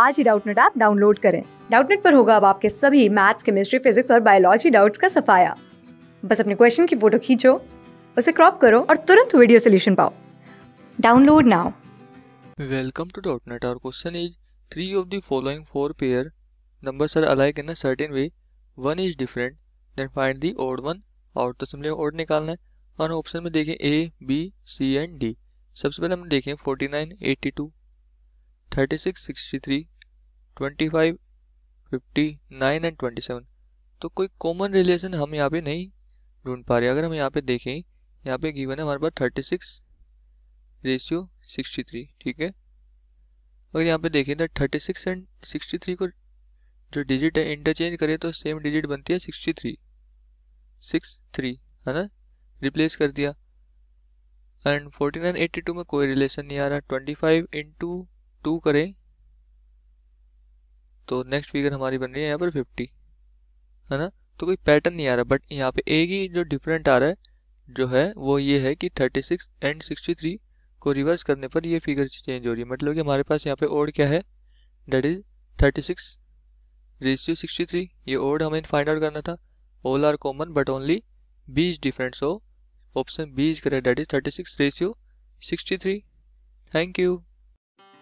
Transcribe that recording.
आज ही Doubtnut app download करें डाउटनेट पर होगा अब आपके सभी मैथ्स केमिस्ट्री फिजिक्स और बायोलॉजी डाउट्स का सफाया बस अपने क्वेश्चन की फोटो खींचो उसे क्रॉप करो और तुरंत वीडियो सोल्यूशन पाओ download now welcome to Doubtnut और question is three of the following four pair numbers are alike in a certain way one is different then find the odd one और तो simply odd निकालना है और option में देखें A B C and D सबसे पहले हम देखें 49, 82, 36, 63, एंड 27 तो कोई कॉमन रिलेशन हम यहाँ पे नहीं ढूंढ पा रहे अगर हम यहाँ पे देखें यहाँ पे गिवन है हमारे पास थर्टी सिक्स रेशियो सिक्सटी ठीक है अगर यहाँ पे देखें तो 36 एंड 63 को जो डिजिट है इंटरचेंज करें तो सेम डिजिट बनती है 63 सिक्स थ्री है ना रिप्लेस कर दिया एंड 4982 में कोई रिलेशन नहीं आ रहा 25 फाइव इंटू टू करें तो नेक्स्ट फिगर हमारी बन रही है यहाँ पर फिफ्टी है ना तो कोई पैटर्न नहीं आ रहा बट यहाँ पे एक ही जो डिफरेंट आ रहा है जो है वो ये है कि thirty six and sixty three को रिवर्स करने पर ये फिगर चेंज हो रही है मतलब कि हमारे पास यहाँ पे ओड क्या है that is thirty six ratio sixty three ये ओड हमें फाइंड आउट करना था all are common but only B's different so option B's करें correct that is thirty six ratio sixty three thank you